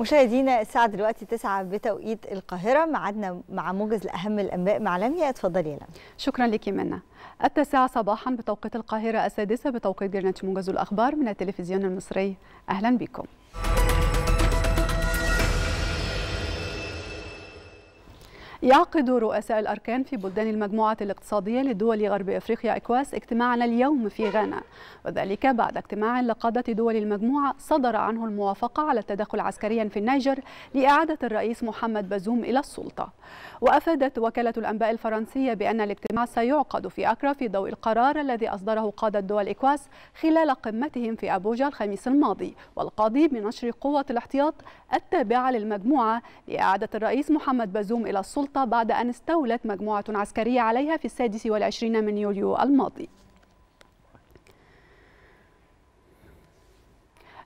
مشاهدينا الساعة دلوقتي 9 بتوقيت القاهرة معدنا مع موجز لأهم الأنباء مع لميا اتفضلي يا شكرا لك منا التاسعة صباحا بتوقيت القاهرة السادسة بتوقيت جرنة موجز الأخبار من التلفزيون المصري أهلا بكم يعقد رؤساء الأركان في بلدان المجموعة الاقتصادية لدول غرب أفريقيا إكواس اجتماعنا اليوم في غانا وذلك بعد اجتماع لقادة دول المجموعة صدر عنه الموافقة على التدخل عسكريا في النيجر لإعادة الرئيس محمد بازوم إلى السلطة وأفادت وكالة الأنباء الفرنسية بأن الاجتماع سيعقد في أكرا في ضوء القرار الذي أصدره قادة دول إكواس خلال قمتهم في أبوجا الخميس الماضي والقاضي بنشر قوة الاحتياط التابعة للمجموعة لإعادة الرئيس محمد بازوم إلى السلطة السلطة بعد أن استولت مجموعة عسكرية عليها في السادس والعشرين من يوليو الماضي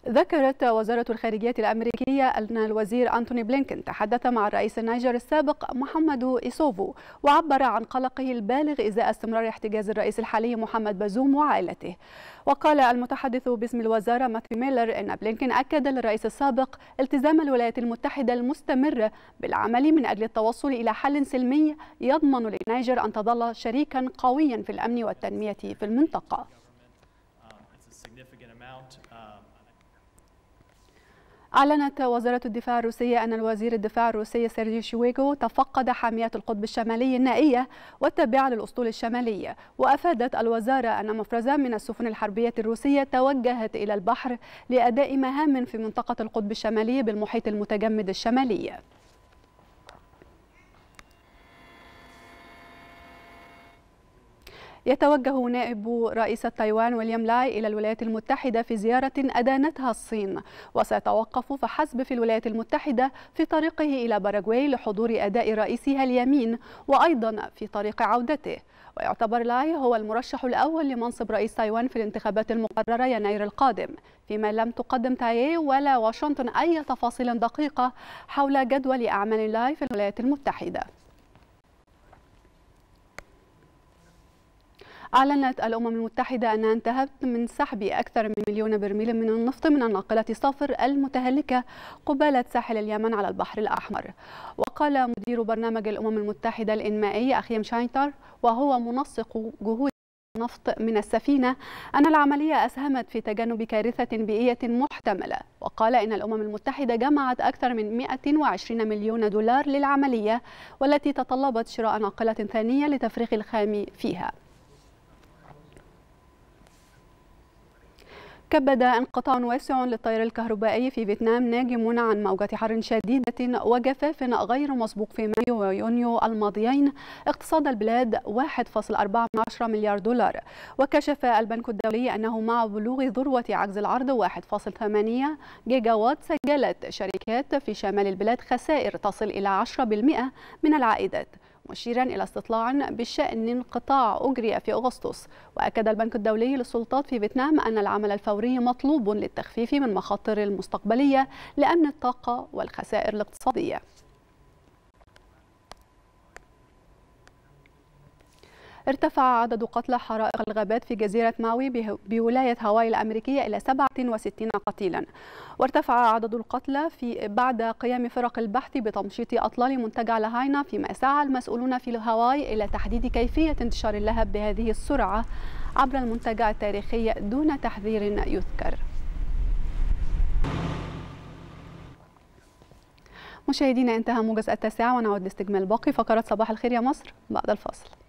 ذكرت وزارة الخارجية الأمريكية أن الوزير أنتوني بلينكن تحدث مع الرئيس النيجر السابق محمد إيسوفو وعبر عن قلقه البالغ إزاء استمرار احتجاز الرئيس الحالي محمد بازوم وعائلته وقال المتحدث باسم الوزارة ماثيو ميلر أن بلينكن أكد للرئيس السابق التزام الولايات المتحدة المستمر بالعمل من أجل التوصل إلى حل سلمي يضمن للنيجر أن تظل شريكا قويا في الأمن والتنمية في المنطقة. Um, أعلنت وزارة الدفاع الروسية أن الوزير الدفاع الروسي سيرجي شويغو تفقد حامية القطب الشمالي النائية والتابعة للأسطول الشمالي وأفادت الوزارة أن مفرزا من السفن الحربية الروسية توجهت إلى البحر لأداء مهام في منطقة القطب الشمالي بالمحيط المتجمد الشمالي يتوجه نائب رئيس تايوان ويليام لاي إلى الولايات المتحدة في زيارة أدانتها الصين وسيتوقف فحسب في الولايات المتحدة في طريقه إلى باراغواي لحضور أداء رئيسها اليمين وأيضا في طريق عودته ويعتبر لاي هو المرشح الأول لمنصب رئيس تايوان في الانتخابات المقررة يناير القادم فيما لم تقدم تاي ولا واشنطن أي تفاصيل دقيقة حول جدول أعمال لاي في الولايات المتحدة أعلنت الأمم المتحدة أنها انتهت من سحب أكثر من مليون برميل من النفط من الناقلة صافر المتهلكة قبالة ساحل اليمن على البحر الأحمر وقال مدير برنامج الأمم المتحدة الإنمائي أخيم شاينتر وهو منسق جهود النفط من السفينة أن العملية أسهمت في تجنب كارثة بيئية محتملة وقال إن الأمم المتحدة جمعت أكثر من 120 مليون دولار للعملية والتي تطلبت شراء ناقلة ثانية لتفريغ الخام فيها كبد انقطاع واسع للطير الكهربائي في فيتنام ناجم عن موجة حر شديدة وجفاف غير مسبوق في مايو ويونيو الماضيين اقتصاد البلاد 1.4 مليار دولار وكشف البنك الدولي أنه مع بلوغ ذروة عجز العرض 1.8 جيجا وات سجلت شركات في شمال البلاد خسائر تصل إلى 10% من العائدات مشيرا إلى استطلاع بشأن انقطاع أجري في أغسطس وأكد البنك الدولي للسلطات في فيتنام أن العمل الفوري مطلوب للتخفيف من مخاطر المستقبلية لأمن الطاقة والخسائر الاقتصادية ارتفع عدد قتلى حرائق الغابات في جزيرة ماوي بولاية هاواي الأمريكية إلى 67 قتيلا وارتفع عدد القتلى في بعد قيام فرق البحث بتمشيط أطلال منتجع لهاينا فيما سعى المسؤولون في هاواي إلى تحديد كيفية انتشار اللهب بهذه السرعة عبر المنتجع التاريخي دون تحذير يذكر مشاهدينا انتهى موجز التاسعة ونعود لاستكمال باقي فقرات صباح الخير يا مصر بعد الفاصل